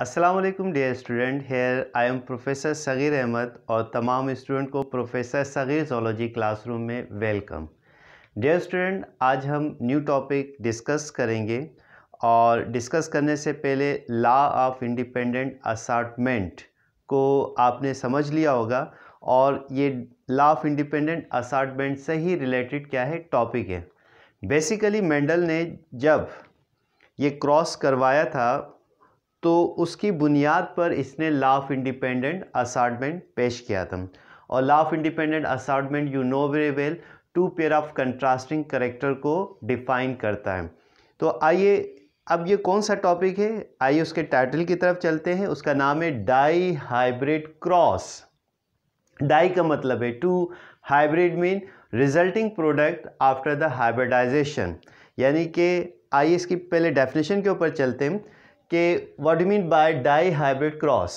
असलकम dear student here I am professor Sagheer Ahmad और तमाम स्टूडेंट को प्रोफेसर सगीर जोलॉजी क्लासरूम में वेलकम डियर स्टूडेंट आज हम न्यू टॉपिक डिस्कस करेंगे और डिस्कस करने से पहले लॉ ऑफ इंडिपेंडेंट असार्टमेंट को आपने समझ लिया होगा और ये लॉ ऑफ इंडिपेंडेंट असार्टमेंट से ही रिलेटेड क्या है टॉपिक है बेसिकली मेंडल ने जब ये क्रॉस करवाया था तो उसकी बुनियाद पर इसने ला ऑफ इंडिपेंडेंट असार्टमेंट पेश किया था और law of independent assortment you know very well two pair of contrasting character को डिफाइन करता है तो आइए अब ये कौन सा टॉपिक है आइए उसके टाइटल की तरफ चलते हैं उसका नाम है डाई हाइब्रिड क्रॉस डाई का मतलब है two hybrid mean resulting product after the hybridization यानी कि आइए इसकी पहले डेफिनेशन के ऊपर चलते हैं कि what mean by dihybrid cross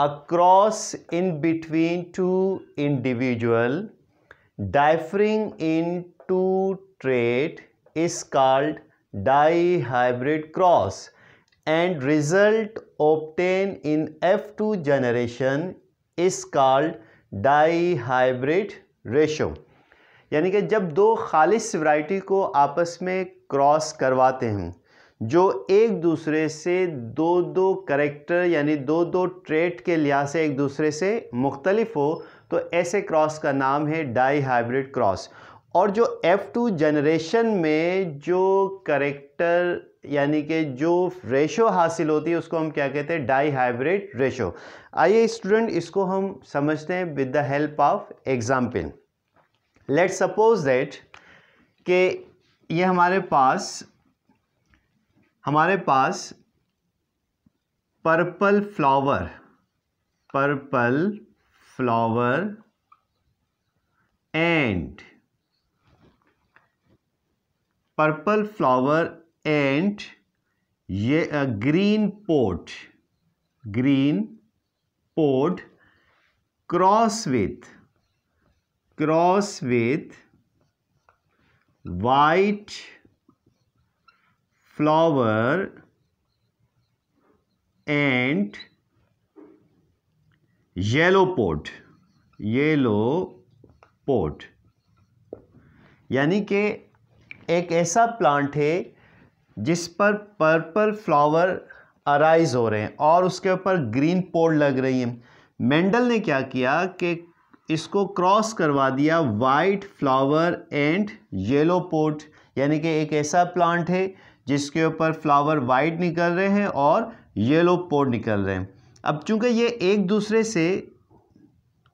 a cross in between two individual differing in two trait hybrid cross and result obtain in F two generation is called dihybrid ratio यानी कि जब दो खालिश variety को आपस में cross करवाते हैं जो एक दूसरे से दो दो करेक्टर यानी दो दो ट्रेट के लिहाज से एक दूसरे से मुख्तलिफ हो तो ऐसे क्रॉस का नाम है डाई हाइब्रिड क्रॉस और जो F2 जनरेशन में जो करेक्टर यानी कि जो रेशो हासिल होती है उसको हम क्या कहते हैं डाई हाइब्रिड रेशो आइए स्टूडेंट इसको हम समझते हैं with the help of example let suppose that कि ये हमारे पास हमारे पास purple flower purple flower and purple flower and ये green pod green pod cross with cross with white flower and yellow pot yellow pot यानी कि एक ऐसा प्लांट है जिस पर पर्पल फ्लावर अराइज हो रहे हैं और उसके ऊपर ग्रीन पोर्ट लग रही है मेंडल ने क्या किया कि इसको क्रॉस करवा दिया white flower and yellow pod यानी कि एक ऐसा प्लांट है जिसके ऊपर फ्लावर वाइट निकल रहे हैं और येलो पोड निकल रहे हैं अब चूंकि ये एक दूसरे से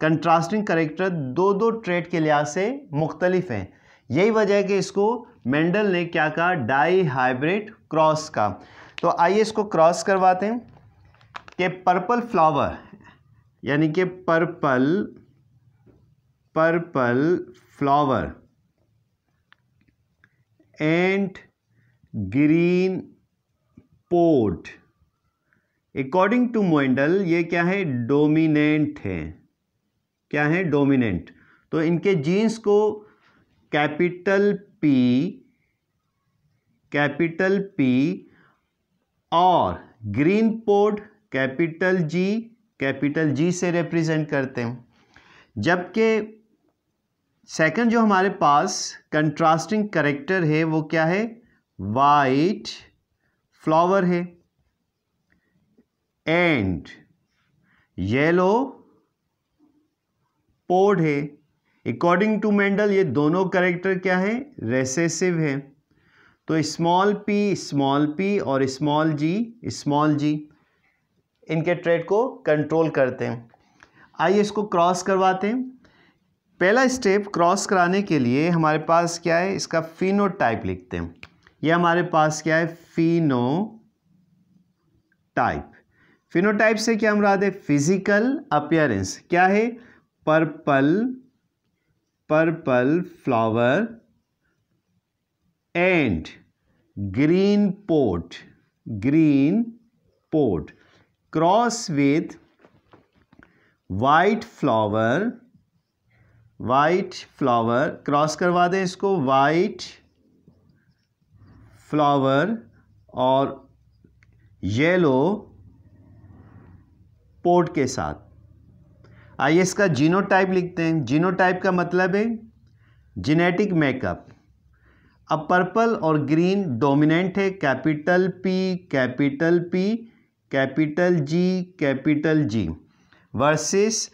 कंट्रास्टिंग करेक्टर दो दो ट्रेड के लिहाज से मुख्तलिफ हैं यही वजह है कि इसको मेंडल ने क्या कहा डाई हाइब्रिड क्रॉस का तो आइए इसको क्रॉस करवाते हैं कि पर्पल फ्लावर यानी कि purple purple flower and green pod according to Mendel ये क्या है डोमिनेंट है क्या है डोमिनेंट तो इनके जीन्स को कैपिटल पी कैपिटल पी और green pod capital G capital G से रिप्रेजेंट करते हैं जबकि सेकंड जो हमारे पास कंट्रास्टिंग करेक्टर है वो क्या है वाइट फ्लावर है एंड येलो पोड है अकॉर्डिंग टू मेंडल ये दोनों करेक्टर क्या है रेसेसिव है तो स्मॉल पी स्मॉल पी और स्मॉल जी स्मॉल जी इनके ट्रेड को कंट्रोल करते हैं आइए इसको क्रॉस करवाते हैं पहला स्टेप क्रॉस कराने के लिए हमारे पास क्या है इसका फिनोटाइप लिखते हैं ये हमारे पास क्या है फिनो फिनो फिनोटाइप से क्या मुराद है फिजिकल अपियरेंस क्या है purple purple flower and green pod green pod cross with white flower white flower cross करवा दें इसको वाइट फ्लावर और येलो पोर्ट के साथ आइए इसका जीनोटाइप लिखते हैं जीनोटाइप का मतलब है जेनेटिक मेकअप अब पर्पल और ग्रीन डोमिनेंट है capital P capital P capital G capital G versus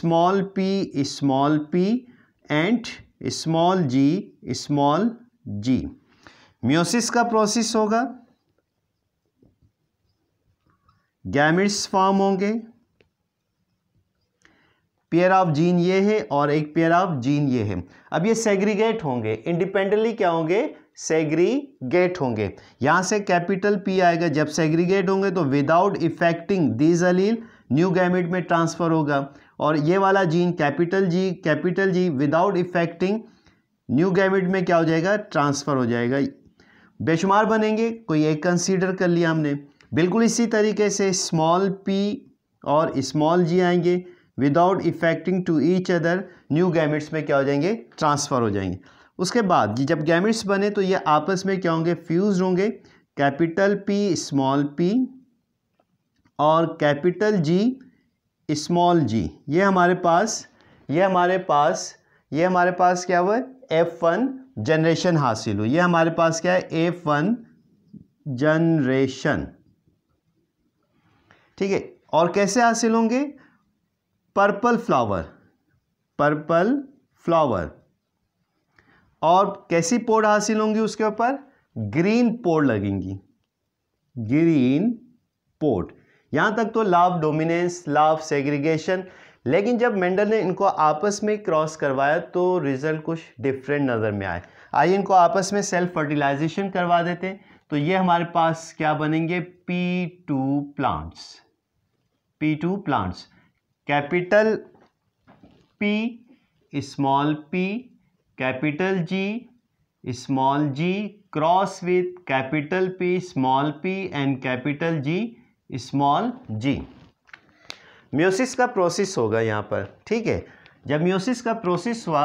small P small P and small ji small G meiosis का प्रोसेस होगा गैमिट्स फॉर्म होंगे पेयर ऑफ जीन ये है और एक पेयर ऑफ जीन ये है अब ये सेग्रीगेट होंगे इंडिपेंडेंटली क्या होंगे सेग्रीगेट होंगे यहां से कैपिटल पी आएगा जब सेग्रीगेट होंगे तो without affecting this allele new gamete में ट्रांसफ़र होगा और ये वाला gene capital G capital G without affecting new gamete में क्या हो जाएगा ट्रांसफ़र हो जाएगा बेशुमार बनेंगे कोई एक कंसीडर कर लिया हमने बिल्कुल इसी तरीके से स्मॉल पी और स्मॉल जी आएंगे without affecting to each other new gametes में क्या हो जाएंगे ट्रांसफ़र हो जाएंगे उसके बाद जब गैमिट्स बने तो ये आपस में क्या होंगे फ्यूज होंगे कैपिटल पी स्मॉल पी और कैपिटल जी स्मॉल जी ये हमारे पास ये हमारे पास ये हमारे पास क्या हुआ एफ वन जनरेशन हासिल हुई ये हमारे पास क्या है एफ वन जनरेशन ठीक है और कैसे हासिल होंगे पर्पल फ्लावर पर्पल फ्लावर और कैसी पोड हासिल होंगी उसके ऊपर ग्रीन पोड लगेंगी ग्रीन पोड यहां तक तो लाव डोमिनेंस लाव सेग्रीगेशन लेकिन जब मेंडल ने इनको आपस में क्रॉस करवाया तो रिज़ल्ट कुछ डिफरेंट नज़र में आए आइए इनको आपस में सेल्फ फर्टिलाइजेशन करवा देते हैं तो ये हमारे पास क्या बनेंगे P two plants P two plants capital P small P capital G small G cross with capital P small P and capital G small G meiosis का प्रोसेस होगा यहाँ पर ठीक है जब म्योसिस का प्रोसेस हुआ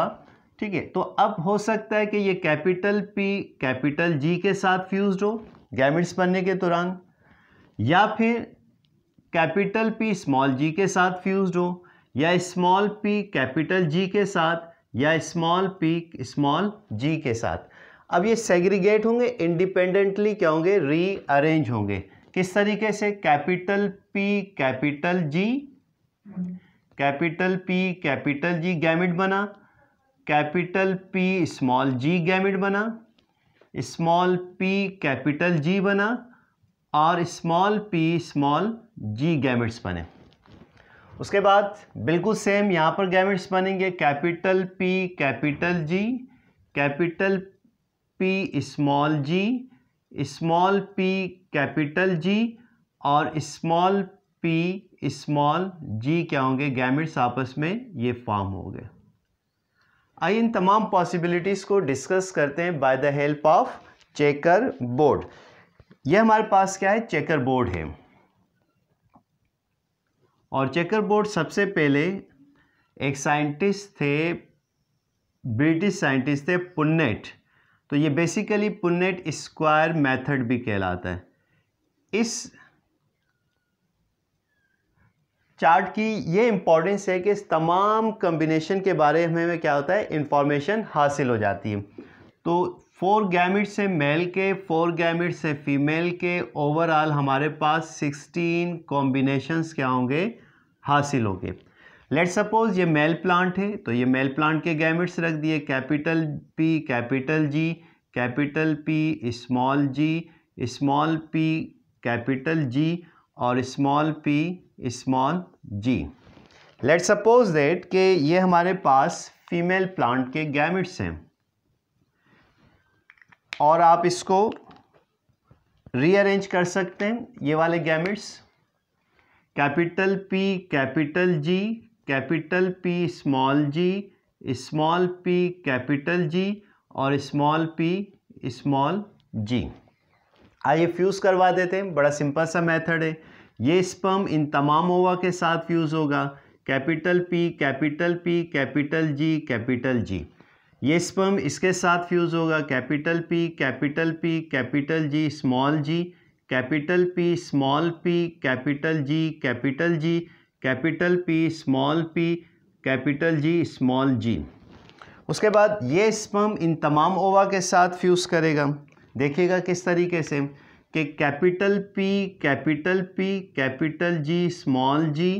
ठीक है तो अब हो सकता है कि ये कैपिटल पी कैपिटल जी के साथ फ्यूज हो गैमिट्स बनने के दौरान या फिर कैपिटल पी स्मॉल जी के साथ फ्यूज हो या स्मॉल पी कैपिटल जी के साथ या स्मॉल पी स्मॉल जी के साथ अब ये सेग्रीगेट होंगे इंडिपेंडेंटली क्या होंगे रीअरेंज होंगे किस तरीके से capital P capital G capital P capital G gamete बना capital P small G gamete बना स्मॉल पी कैपिटल जी बना और small P small G gametes बने उसके बाद बिल्कुल सेम यहाँ पर गैमिट्स बनेंगे capital P capital G capital P small जी स्मॉल पी कैपिटल जी और स्मॉल पी स्मॉल जी क्या होंगे गैमिट्स आपस में ये फॉर्म हो गए आइए इन तमाम पॉसिबिलिटीज़ को डिस्कस करते हैं by the help of checker board ये हमारे पास क्या है चेकर बोर्ड है और चेकर बोर्ड सबसे पहले एक साइंटिस्ट थे ब्रिटिश साइंटिस्ट थे पुन्नेट तो ये बेसिकली पुन्नेट स्क्वायर मेथड भी कहलाता है इस चार्ट की ये इम्पॉर्टेंस है कि इस तमाम कम्बिनेशन के बारे में हमें क्या होता है इन्फॉर्मेशन हासिल हो जाती है तो फोर गैमिट से मेल के फोर गैमिट से फीमेल के ओवरऑल हमारे पास सिक्सटीन कॉम्बिनेशंस क्या होंगे हासिल होंगे लेट सपोज ये मेल प्लांट है तो ये मेल प्लांट के गैमिट्स रख दिए capital P capital G capital P small जी स्मॉल पी कैपिटल जी और small P small G let suppose that के ये हमारे पास फीमेल प्लांट के गैमिट्स हैं और आप इसको रीअरेंज कर सकते हैं ये वाले gametes capital P capital G capital P small जी स्मॉल पी कैपिटल जी और स्मॉल पी स्मॉल जी आइए फ्यूज़ करवा देते हैं बड़ा सिंपल सा मेथड है ये स्पर्म इन तमाम ओवा के साथ फ्यूज़ होगा capital P capital P capital G capital G ये स्पर्म इसके साथ फ्यूज़ होगा capital P capital P capital G small G capital P small P capital G capital G capital P small P capital G small G उसके बाद ये sperm इन तमाम ओवा के साथ फ्यूज़ करेगा देखिएगा किस तरीके से कि capital P capital P capital G small G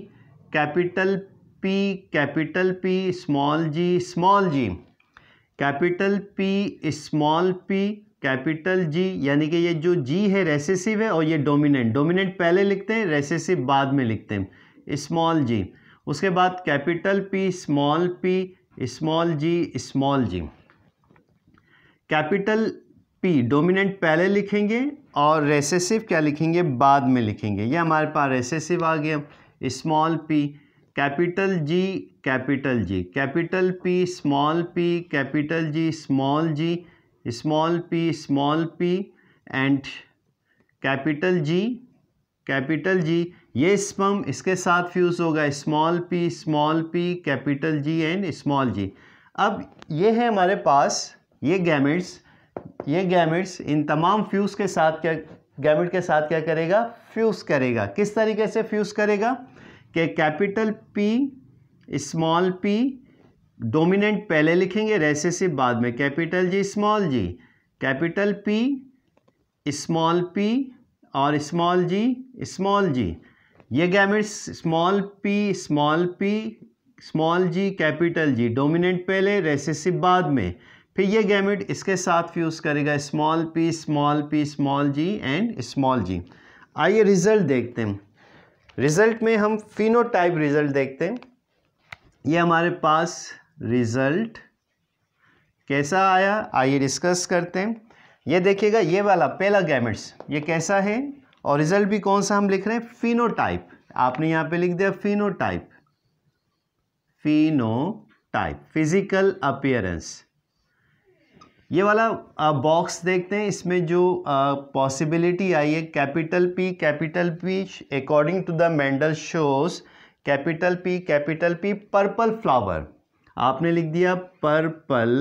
capital P capital P small जी small G capital P small P capital G यानी कि ये जो जी है रेसेसिव है और ये डोमिनेंट डोमिनेंट पहले लिखते हैं रेसेसिव बाद में लिखते हैं स्मॉल जी उसके बाद capital P small P small जी small G capital P dominant पहले लिखेंगे और रेसेसिव क्या लिखेंगे बाद में लिखेंगे ये हमारे पास रेसेसिव आ गया small P capital G capital G capital P small P capital G small ji small P small P and capital G capital G ये स्पम इसके साथ फ्यूज़ होगा small P small P capital G and small G अब ये है हमारे पास ये gametes ये गैमिट्स इन तमाम फ्यूज़ के साथ क्या गैमिट के साथ क्या करेगा फ्यूज़ करेगा किस तरीके से फ्यूज़ करेगा कि capital P small P dominant पहले लिखेंगे रेसेसिव बाद में capital G small G capital P small P और स्मॉल जी स्मॉल जी ये gametes small P small P small G capital G dominant पहले रेसेसिव बाद में फिर ये गैमिट इसके साथ फ्यूज़ करेगा small P small P small G and small G आइए रिज़ल्ट देखते हैं रिज़ल्ट में हम फिनोटाइप रिज़ल्ट देखते हैं ये हमारे पास रिज़ल्ट कैसा आया आइए डिस्कस करते हैं ये देखिएगा ये वाला पहला गैमेट्स ये कैसा है और रिज़ल्ट भी कौन सा हम लिख रहे हैं फिनोटाइप आपने यहाँ पे लिख दिया फिनोटाइप फिनोटाइप फिजिकल अपियरेंस ये वाला बॉक्स देखते हैं इसमें जो पॉसिबिलिटी आई है capital P capital P according to the Mendel shows capital P capital P purple flower आपने लिख दिया पर्पल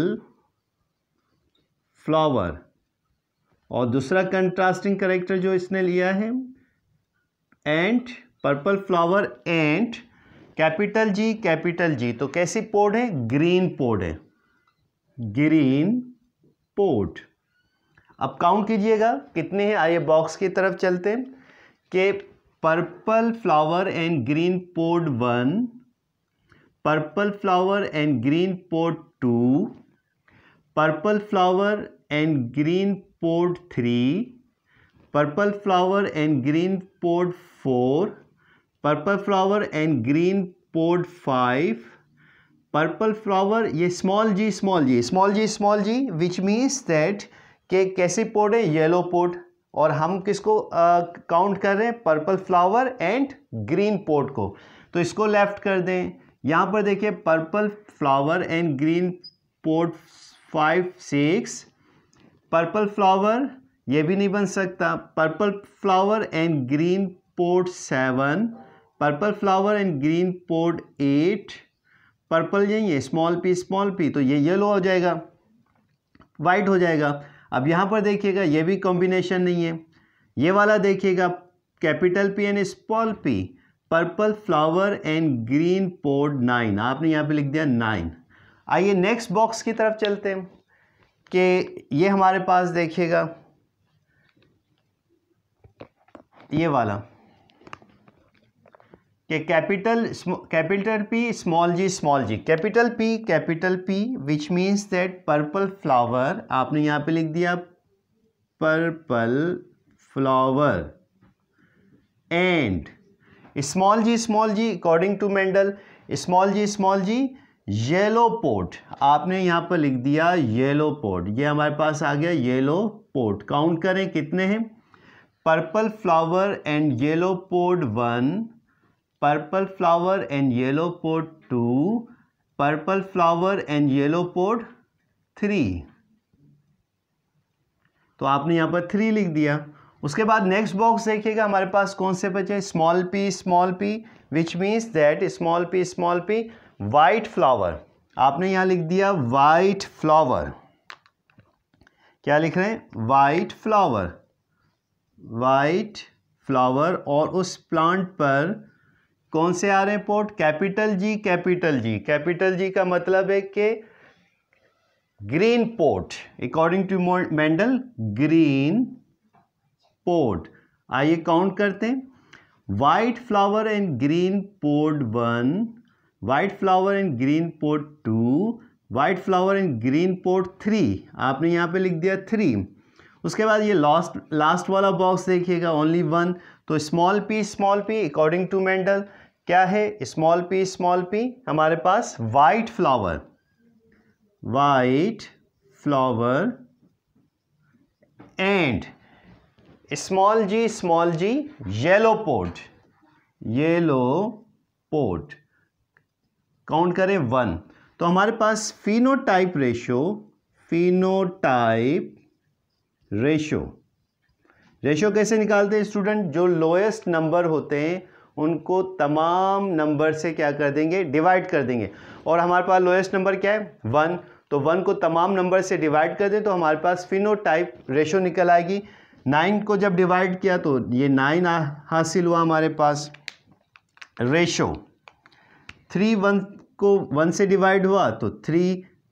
फ्लावर और दूसरा कंट्रास्टिंग करेक्टर जो इसने लिया है and purple flower and capital G capital G तो कैसी पोड है ग्रीन पोड है ग्रीन पोर्ट अब काउंट कीजिएगा कितने हैं आइए बॉक्स की तरफ चलते हैं कि purple flower and green pod one purple flower and green pod two purple flower and green pod three purple flower and green pod four purple flower and green pod five purple flower ये small ji small ji small ji small G which means that के कैसे पोड है yellow पोड और हम किसको count uh, कर रहे हैं purple flower and green pod को तो इसको लेफ्ट कर दें यहाँ पर देखिए purple flower and green pod five six purple flower ये भी नहीं बन सकता purple flower and green pod seven purple flower and green pod eight purple ये ये स्मॉल पी स्मॉल पी तो ये येलो हो जाएगा वाइट हो जाएगा अब यहाँ पर देखिएगा ये भी कॉम्बिनेशन नहीं है ये वाला देखिएगा capital P and small P purple flower and green pod nine आपने यहाँ पे लिख दिया नाइन आइए नेक्स्ट बॉक्स की तरफ चलते हैं कि ये हमारे पास देखिएगा ये वाला कि capital capital P small ji small G capital P capital P which means that purple flower आपने यहाँ पे लिख दिया purple flower and small ji small G according to Mendel small ji small ji yellow pod आपने यहाँ पर लिख दिया येलो पोर्ट ये हमारे पास आ गया येलो पोर्ट काउंट करें कितने हैं purple flower and yellow pod one purple flower and yellow pod 2 purple flower and yellow pod 3 तो आपने यहाँ पर थ्री लिख दिया उसके बाद नेक्स्ट बॉक्स देखिएगा हमारे पास कौन से बचे small P small p which means that small P small p white flower आपने यहां लिख दिया वाइट फ्लावर क्या लिख रहे हैं वाइट फ्लावर वाइट फ्लावर और उस प्लांट पर कौन से आ रहे हैं pod capital G capital G capital G का मतलब है कि green pod according to Mendel green pod आइए काउंट करते हैं white flower and green pod one white flower and green pod two white flower and green pod three आपने यहाँ पे लिख दिया थ्री उसके बाद ये लास्ट लास्ट वाला बॉक्स देखिएगा ओनली वन तो small P small p according to Mendel क्या है स्मॉल पी स्मॉल पी हमारे पास white flower white flower and small ji small ji yellow pod yellow pod count करें वन तो हमारे पास phenotype ratio phenotype ratio ratio कैसे निकालते हैं स्टूडेंट जो लोएस्ट नंबर होते हैं उनको तमाम नंबर से क्या कर देंगे डिवाइड कर देंगे और हमारे पास लोएस्ट नंबर क्या है वन तो वन को तमाम नंबर से डिवाइड कर दें तो हमारे पास फिनो टाइप रेशो निकल आएगी नाइन को जब डिवाइड किया तो ये नाइन हासिल हुआ हमारे पास रेशो थ्री वन को वन से डिवाइड हुआ तो थ्री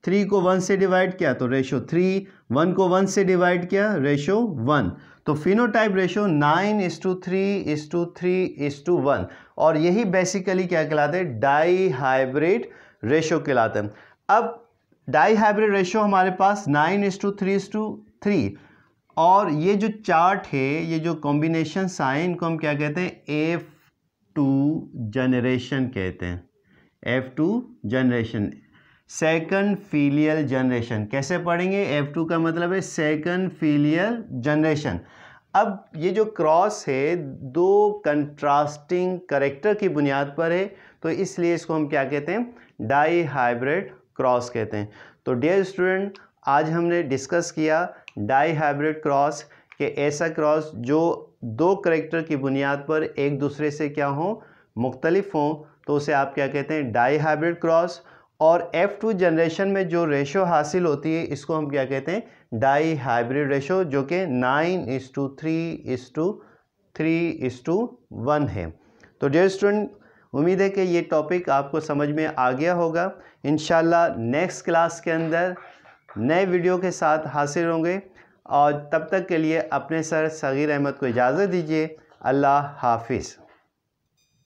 थ्री को वन से डिवाइड किया तो रेशो थ्री वन को वन से डिवाइड किया रेशो वन तो phenotype ratio nine is to three is to three is to one और यही बेसिकली क्या कहलाते हैं डाई हाइब्रिड रेशो कहलाते हैं अब डाई हाइब्रिड रेशो हमारे पास nine is to three is to three और ये जो चार्ट है ये जो कॉम्बिनेशन साइन को हम क्या कहते हैं एफ टू जनरेशन कहते हैं F two generation second filial generation कैसे पढ़ेंगे एफ टू का मतलब है सेकंड फीलियल जनरेशन अब ये जो क्रॉस है दो कंट्रास्टिंग करेक्टर की बुनियाद पर है तो इसलिए इसको हम क्या कहते हैं डाई हाइब्रिड क्रॉस कहते हैं तो डियर स्टूडेंट आज हमने डिस्कस किया डाई हाइब्रिड क्रॉस के ऐसा क्रॉस जो दो करेक्टर की बुनियाद पर एक दूसरे से क्या हो मुख्तलिफ हों तो उसे आप क्या कहते हैं डाई हाइब्रिड क्रॉस और एफ़ टू जनरेशन में जो रेशो हासिल होती है इसको हम क्या कहते हैं डाई हाइब्रिड रेशो जो कि nine is to three is to three is to one है तो डेयर स्टूडेंट उम्मीद है कि ये टॉपिक आपको समझ में आ गया होगा इन नेक्स्ट क्लास के अंदर नए वीडियो के साथ हासिल होंगे और तब तक के लिए अपने सर सगीर अहमद को इजाज़त दीजिए अल्लाह हाफिज़